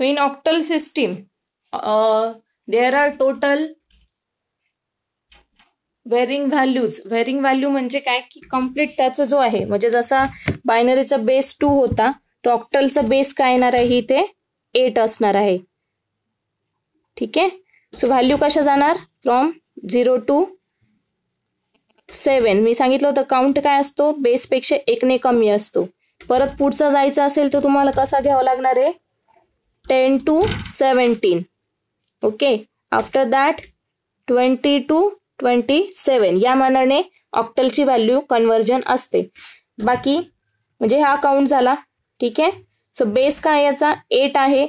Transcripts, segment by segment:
so in octal system uh, are total varying values varying value म्हणजे काय की complete त्याचा जो आहे म्हणजे जसा बायनरीचा बेस टू होता तो ऑक्टलचा बेस काय येणार आहे इथे एट असणार आहे ठीक आहे सो व्हॅल्यू कशा जाणार फ्रॉम झिरो टू सेवन मी सांगितलं होतं काउंट काय असतो बेसपेक्षा एकने कमी असतो परत पुढचा जायचा असेल तर तुम्हाला कसा घ्यावा लागणार आहे ten to seventeen okay after that twenty to twenty seven या मानाने ऑक्टलची व्हॅल्यू कन्वर्जन असते बाकी म्हणजे हा काउंट झाला ठीक आहे सो बेस काय याचा एट आहे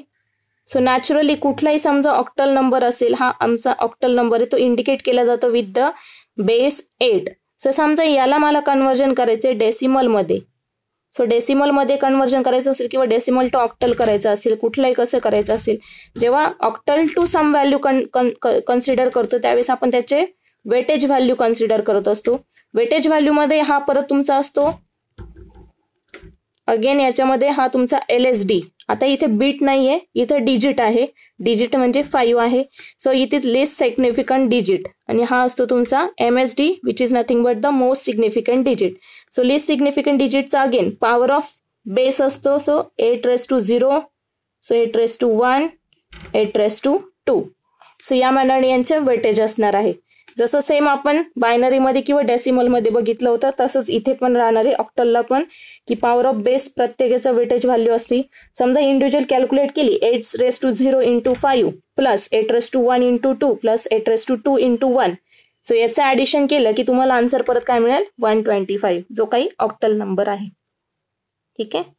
सो नॅचरली कुठलाही समजा ऑक्टल नंबर असेल हा आमचा ऑक्टल नंबर आहे तो इंडिकेट केला जातो with the base eight so समजा याला मला कन्वर्जन करायचे डेसिमलमध्ये सो डेसिमल मध्ये कन्वर्जन करायचं असेल किंवा डेसिमल टू ऑक्टल करायचं असेल कुठलंही कसं करायचं असेल जेव्हा ऑक्टल टू सम व्हॅल्यू कन कन्सिडर करतो त्यावेळेस आपण त्याचे वेटेज व्हॅल्यू कन्सिडर करत असतो वेटेज व्हॅल्यूमध्ये हा परत तुमचा असतो अगेन याच्यामध्ये हा तुमचा एल एस डी आता इथे बीट नाही आहे इथे म्हणजे डिजिट आहे डिजिट म्हणजे फाईव्ह आहे so it is less significant digit आणि हा असतो तुमचा M S D which is nothing but the most significant digit so less significant डिजिटचा अगेन पॉवर ऑफ बेस असतो so eight raise to zero so eight raise to one eight raise to two so या मनाने यांचे weightage असणार आहे जसं same आपण बायनरीमध्ये किंवा डेसिमल मध्ये बघितलं होतं तसंच इथे पण राहणार आहे ऑक्टलला पण की पॉवर ऑफ बेस प्रत्येकाचं वेटेज व्हॅल्यू असती समजा इंडिव्हिज्युअल कॅल्क्युलेट केली eight raise to zero into five plus eight raise to one into two plus eight raise to two into one so याचं ऍडिशन केलं की तुम्हाला आन्सर परत काय मिळेल वन ट्वेंटी फाईव्ह जो काही ऑक्टल नंबर आहे ठीक आहे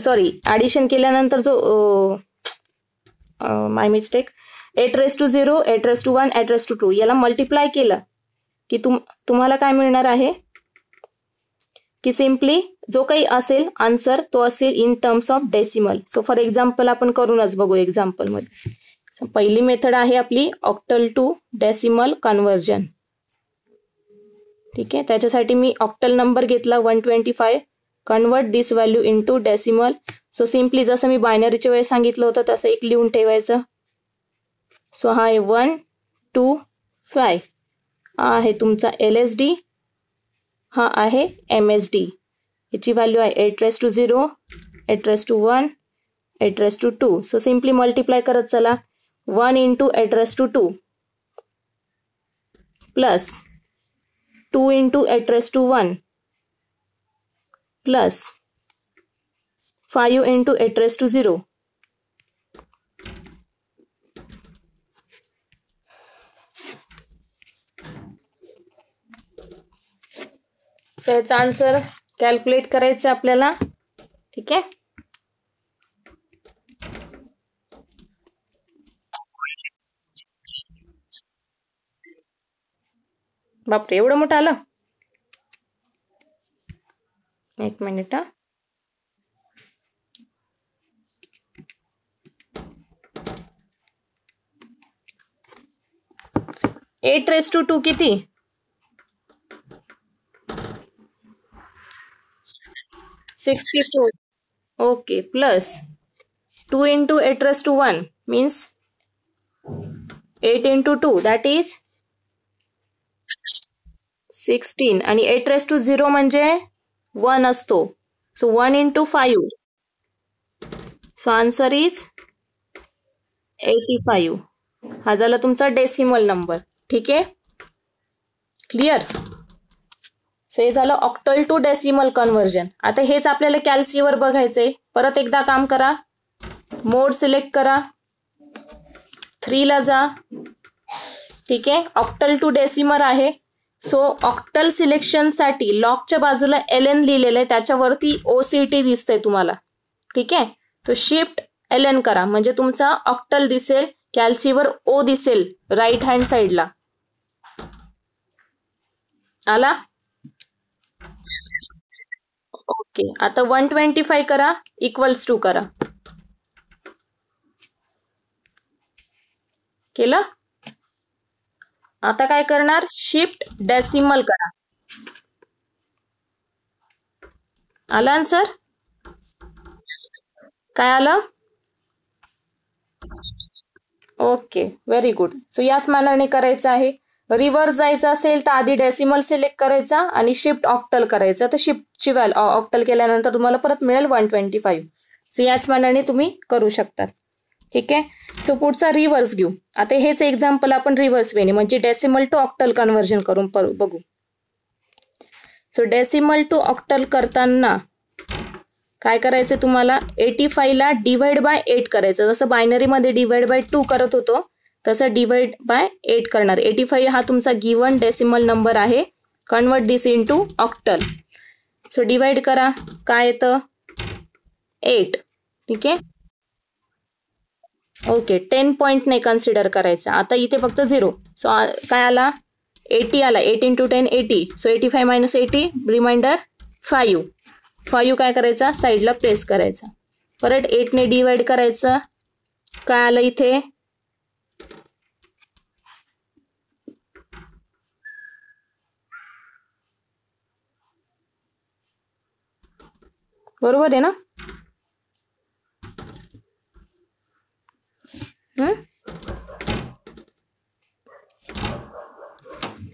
सॉरी ऍडिशन केल्यानंतर जो my mistake eight raise to zero eight raise to one eight raise to two याला मल्टिप्लाय केलं की तुम तुम्हाला काय मिळणार आहे की सिम्पली जो काही असेल आन्सर तो असेल in terms of decimal so for example आपण करूनच बघू एक्झाम्पलमध्ये पहिली मेथड आहे आपली ऑक्टल टू डेसिमल कन्वर्जन ठीक आहे त्याच्यासाठी मी ऑक्टल नंबर घेतला one twenty five convert this value into decimal so simply जसं मी बायनरीच्या वेळेस सांगितलं होतं तसं एक लिहून ठेवायचं सो हा आहे वन टू फाय हा आहे तुमचा एल एस डी हा आहे एम एस डी याची व्हॅल्यू आहे eight raise to zero eight raise to one eight raise to two so simply multiply करत चला one into eight raise to two plus two into eight raise to one plus five into eight raise to zero so answer calculate करायचं आपल्याला ठीक आहे बापरे एवढं मोठं आलं एक मिनिट हा एट रेस टू टू किती sixty two okay plus two into eight raise to one means eight into two that is sixteen आणि एट रेस टू झिरो म्हणजे वन असतो so one into five so answer is eighty five हा झाला तुमचा decimal number ठीक आहे clear so हे झालं ऑक्टल टू डेसिमल कन्व्हर्जन आता हेच आपल्याला कॅल्सीवर बघायचंय परत एकदा काम करा मोड सिलेक्ट करा थ्रीला जा ठीक आहे ऑक्टल टू डेसिमल आहे सो ऑक्टल सिलेक्शनसाठी लॉकच्या बाजूला एल एन लिहिलेलं आहे त्याच्यावरती ओ सी टी दिसतंय तुम्हाला ठीक आहे तो शिफ्ट एल एन करा म्हणजे तुमचा ऑक्टल दिसेल कॅल्सीवर ओ दिसेल राईट हँड साईडला आला ओके आता वन ट्वेंटी फाय करा इक्वल्स टू करा केलं आता काय करणार शिफ्ट डेसिमल करा आलं आन्सर काय आलं ओके व्हेरी गुड सो याच मानाने करायचं आहे रिव्हर्स जायचं असेल तर आधी डेसिमल सिलेक्ट करायचा आणि शिफ्ट ऑक्टल करायचा तर शिफ्टची व्हॅल ऑक्टल केल्यानंतर तुम्हाला परत मिळेल वन ट्वेंटी फाईव्ह सो याच मानाने तुम्ही करू शकतात ठीक आहे सो पुढचा रिव्हर्स घेऊ आता हेच एक्झाम्पल आपण रिव्हर्स वेने म्हणजे डेसिमल टू ऑक्टल कन्व्हर्जन करून बघू सो डेसिमल टू ऑक्टल करताना काय करायचं तुम्हाला एटी फायला डिवाइड बाय एट करायचं जसं बायनरीमध्ये डिवाइड बाय टू करत होतो तसं डिवाइड बाय एट करणार एटी फाईव्ह हा तुमचा गिवन डेसिमल नंबर आहे convert this into octal so divide करा काय येतं एट ठीक आहे ओके टेन पॉइंट नाही कन्सिडर करायचा आता इथे फक्त झिरो सो काय आला एटी आला eighteen to ten eighty so eighty five minus eighty reminder five five काय करायचा साईडला प्लेस करायचा परत एटने डिवाइड करायचं काय आलं इथे बरोबर आहे ना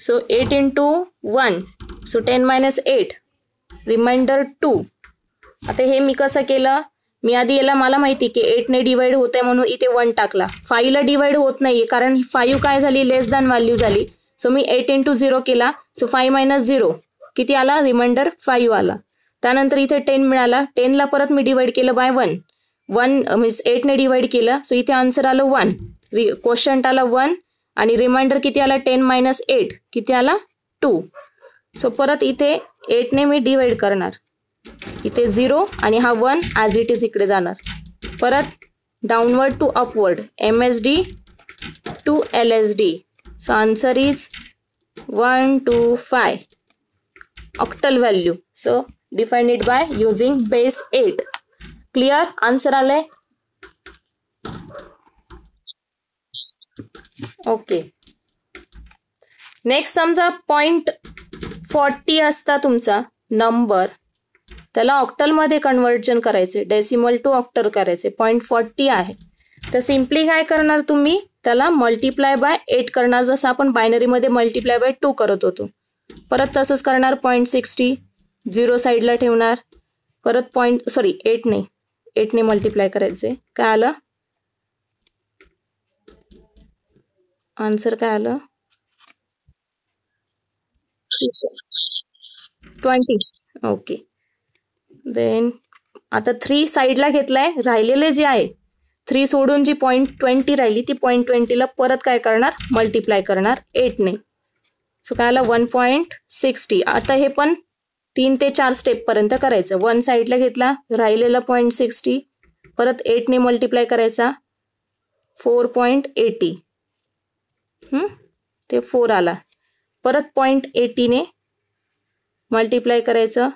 so eight into one so ten minus eight reminder two आता हे मी कसं केलं मी आधी याला मला माहिती की एटने डिवाइड होत आहे म्हणून इथे वन टाकला ला डिवाइड होत नाहीये कारण फाईव्ह काय झाली लेस दॅन व्हॅल्यू झाली सो मी एट इंटू झिरो केला सो फाईव्ह मायनस झिरो किती आला रिमाइंडर फाईव्ह आला त्यानंतर इथे टेन मिळाला टेनला परत मी डिवाइड केलं बाय वन वन मीन्स एटने डिवाइड केलं सो इथे आन्सर आलं वन रि क्वेश्चन आला वन आणि रिमाइंडर किती आला टेन मायनस एट किती आला टू सो परत इथे एटने मी डिवाइड करणार इथे झिरो आणि हा वन ॲज इट इज इकडे जाणार परत downward to upward M S D to L S D so answer is one two five octal value so define it by using base eight clear answer आले okay next समजा point forty असता तुमचा number त्याला ऑक्टलमध्ये conversion करायचे decimal to octal करायचे point forty आहे तर सिम्पली काय करणार तुम्ही त्याला मल्टिप्लाय बाय एट करणार जसं आपण बायनरीमध्ये मल्टीप्लाय बाय टू करत होतो परत तसंच करणार पॉइंट सिक्स्टी झिरो साईडला ठेवणार परत पॉईंट सॉरी एटने एटने मल्टिप्लाय करायचे काय आलं आन्सर काय आलं ट्वेंटी ओके देन आता थ्री साईडला घेतलाय राहिलेले जे आहे थ्री सोडून जी पॉईंट ट्वेंटी राहिली ती पॉईंट ट्वेंटीला परत काय करणार मल्टिप्लाय करणार एटने सो काय आलं वन पॉईंट सिक्स्टी आता हे पण तीन ते चार स्टेप पर्यंत करायचं वन साईडला घेतला राहिलेला पॉईंट सिक्स्टी परत एटने मल्टिप्लाय करायचा फोर पॉईंट एटी ते फोर आला परत पॉईंट एटीने मल्टिप्लाय करायचं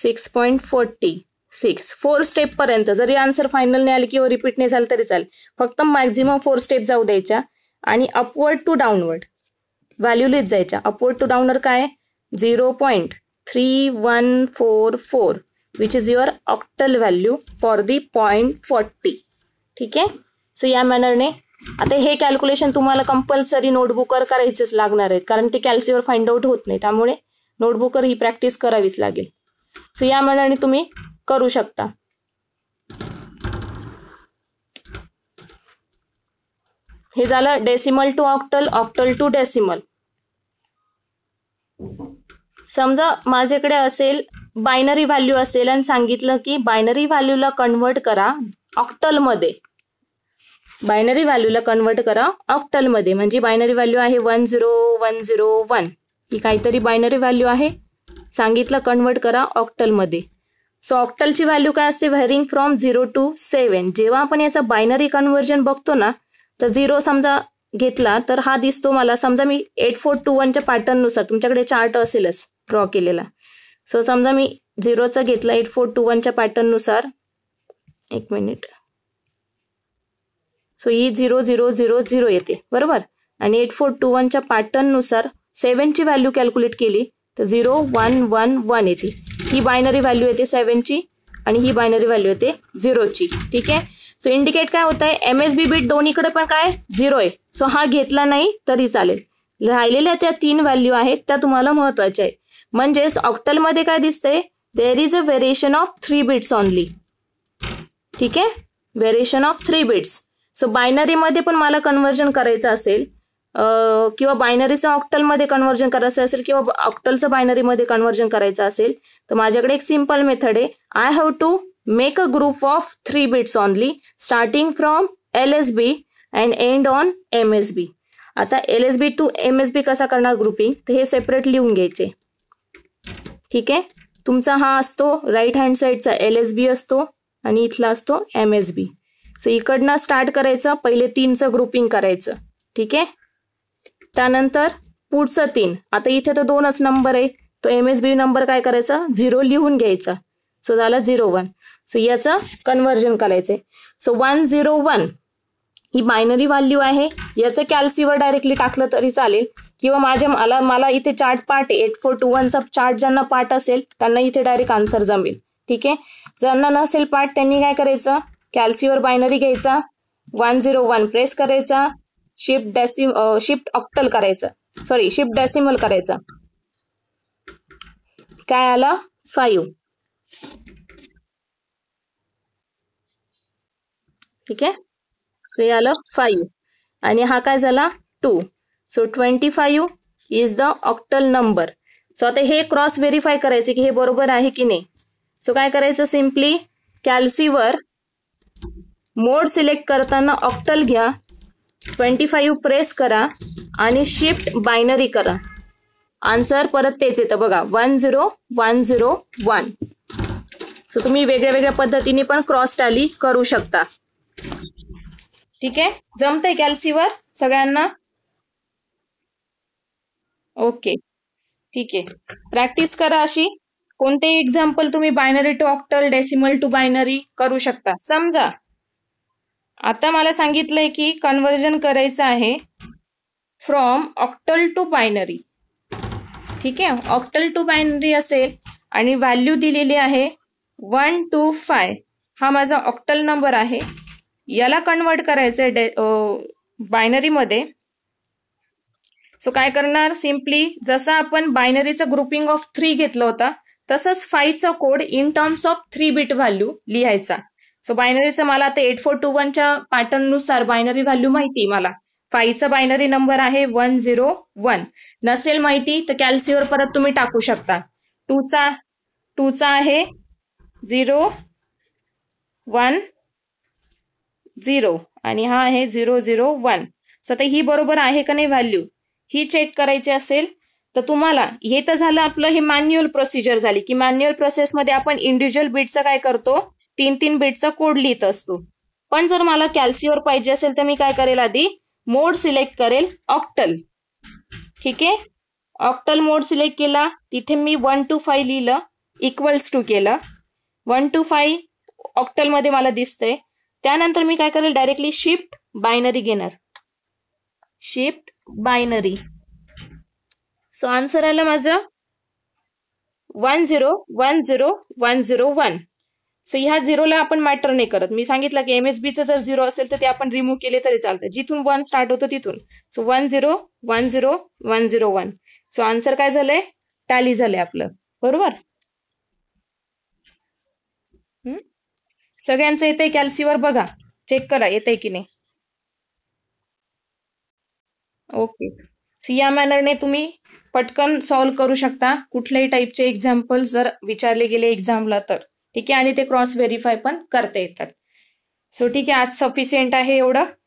six point forty six four step पर्यंत जरी आन्सर फायनल नाही आले किंवा रिपीट नाही झालं तरी चालेल फक्त मॅक्झिमम फोर स्टेप जाऊ द्यायच्या आणि अपवर्ड टू डाऊनवर्ड व्हॅल्यू लिहित जायच्या अपवर्ड टू डाऊनवर्ड काय 0.3144 which is your octal value for the point 40 ठीक आहे सो या मॅनरने आता हे कॅल्क्युलेशन तुम्हाला कंपल्सरी नोटबुकर करायचेच लागणार आहे कारण ते कॅल्सीवर फाइंड आउट होत नाही त्यामुळे नोटबुकवर ही प्रॅक्टिस करावीच लागेल सो या मॅनरने तुम्ही करू शकता हे झालं decimal to octal octal to decimal समजा माझ्याकडे असेल बायनरी व्हॅल्यू असेल आणि सांगितलं की बायनरी व्हॅल्यूला कन्व्हर्ट करा ऑक्टलमध्ये बायनरी व्हॅल्यूला कन्वर्ट करा ऑक्टलमध्ये म्हणजे बायनरी व्हॅल्यू आहे one zero one zero one ही काहीतरी बायनरी व्हॅल्यू आहे सांगितलं कन्वर्ट करा ऑक्टलमध्ये सो ऑक्टलची व्हॅल्यू काय असते varying from zero to seven जेव्हा आपण याचा बायनरी कन्व्हर्जन बघतो ना तर झिरो समजा घेतला तर हा दिसतो मला समजा मी एट फोर टू वनच्या पॅटर्ननुसार तुमच्याकडे चार्ट असेलच ड्रॉ केलेला सो समजा मी झिरोचा घेतला एट फोर टू वनच्या पॅटर्ननुसार एक मिनिट सो ही झिरो झिरो झिरो झिरो येते बरोबर आणि एट फोर टू वनच्या पॅटर्ननुसार ची व्हॅल्यू कॅल्क्युलेट केली तर झिरो वन वन वन येते ही बायनरी व्हॅल्यू येते सेवनची आणि ही बायनरी व्हॅल्यू येते झिरोची ठीक आहे सो इंडिकेट काय होत आहे एम एस बी बीट दोन्हीकडे पण काय झिरो आहे सो हा घेतला नाही तरी चालेल राहिलेल्या त्या तीन व्हॅल्यू आहेत त्या तुम्हाला महत्वाच्या आहेत म्हणजेच ऑक्टलमध्ये काय दिसतंय there is a variation of three bits only ठीक आहे variation of three bits so बायनरीमध्ये पण मला कन्व्हर्जन करायचं असेल किंवा बायनरीचं ऑक्टलमध्ये कन्वर्जन करायचं असेल किंवा ऑक्टलचं बायनरीमध्ये कन्व्हर्जन करायचं असेल तर माझ्याकडे एक सिम्पल मेथड आहे I have to make a group of three bits only starting from L S B and end on M S B आता L S B to M S B कसा करणार grouping तर हे separate लिहून घ्यायचे ठीक आहे तुमचा हा असतो राईट हँड साईडचा एल एस बी असतो आणि इथला असतो एम एस बी सो इकडनं स्टार्ट करायचं पहिले तीनचं ग्रुपिंग करायचं ठीक आहे त्यानंतर पुढचं तीन आता इथे तर दोनच नंबर आहे तो एम एस बी नंबर काय करायचा झिरो लिहून घ्यायचा सो झाला झिरो वन सो याचं कन्वर्जन करायचं सो वन झिरो वन ही बायनरी व्हॅल्यू आहे याचं कॅल्सीवर डायरेक्टली टाकलं तरी चालेल किंवा माझ्या मला मला इथे chart part eight four two वनचा चार्ट ज्यांना पार्ट असेल त्यांना इथे डायरेक्ट आन्सर जमेल ठीक आहे ज्यांना नसेल पार्ट त्यांनी काय करायचं कॅल्सिवर बायनरी घ्यायचा वन झिरो वन प्रेस करायचा शिफ्ट डेसिम शिफ्ट ऑक्टल करायचं सॉरी शिफ्ट डेसिमल करायचा काय आलं फाईव्ह ठीक आहे सो आलं फाईव्ह आणि हा काय झाला two so twenty five is the octal number so आता हे क्रॉस व्हेरीफाय करायचे की हे बरोबर आहे की नाही सो काय करायचं सिम्पली कॅल्सीवर मोड सिलेक्ट करताना ऑक्टल घ्या ट्वेंटी फाईव्ह प्रेस करा आणि शिफ्ट बायनरी करा आन्सर परत तेच येतं बघा one zero one zero one so तुम्ही वेगळ्या वेगळ्या पद्धतीने पण क्रॉस टॅली करू शकता ठीक आहे जमतंय कॅल्सीवर सगळ्यांना ओके ठीक आहे प्रॅक्टिस करा अशी कोणते एक्झाम्पल तुम्ही binary to octal decimal to binary करू शकता समजा आता मला सांगितलंय की कन्व्हर्जन करायचं आहे फ्रॉम ऑक्टल टू बायनरी ठीक आहे ऑक्टल टू बायनरी असेल आणि व्हॅल्यू दिलेली आहे वन टू फाय हा माझा ऑक्टल नंबर आहे याला कन्वर्ट करायचं आहे डे बायनरीमध्ये सो काय करणार सिम्पली जसं आपण बायनरीचं ग्रुपिंग ऑफ थ्री घेतलं होता तसंच फाईव्हचा code in terms of three bit value लिहायचा सो बायनरीचं मला आता एट फोर टू वनच्या पॅटर्ननुसार बायनरी व्हॅल्यू माहिती मला फाईव्हचा बायनरी नंबर आहे वन झिरो वन नसेल माहिती तर कॅल्सीवर परत तुम्ही टाकू शकता टूचा टूचा आहे झिरो वन झिरो आणि हा आहे झिरो झिरो वन सो आता ही बरोबर आहे का नाही व्हॅल्यू ही चेक करायची असेल तर तुम्हाला हे तर झालं आपलं हे मॅन्युअल प्रोसिजर झाली की मॅन्युअल प्रोसेसमध्ये आपण इंडिव्हिज्युअल बीटचं काय करतो तीन तीन बीटचा कोड लिहित असतो पण जर मला कॅल्सिओर पाहिजे असेल तर मी काय करेल आधी मोड सिलेक्ट करेल ऑक्टल ठीक आहे ऑक्टल मोड सिलेक्ट केला तिथे मी वन टू फाय लिहिलं इक्वल्स टू केलं वन टू फाय ऑक्टलमध्ये मला दिसतंय त्यानंतर मी काय करेल डायरेक्टली शिफ्ट बायनरी गेनर शिफ्ट बायनरी सो आन्सर आला माझं one zero one zero one zero one so ह्या झिरोला आपण मॅटर नाही करत मी सांगितलं की एम एस बीचं जर झिरो असेल तर ते आपण रिमूव्ह केले तरी चालतं जिथून वन स्टार्ट होतं तिथून so one zero one zero one zero one so answer काय झालंय टॅली झालंय आपलं बरोबर सगळ्यांचं येतंय कॅल्सीवर बघा चेक करा येतंय की नाही ओके सो या मॅनरने तुम्ही पटकन सॉल्व्ह करू शकता कुठल्याही टाईपचे एक्झाम्पल जर विचारले गेले एक्झामला तर ठीक आहे आणि ते क्रॉस व्हेरीफाय पण करता येतात सो ठीक आहे आज सफिशियंट आहे एवढं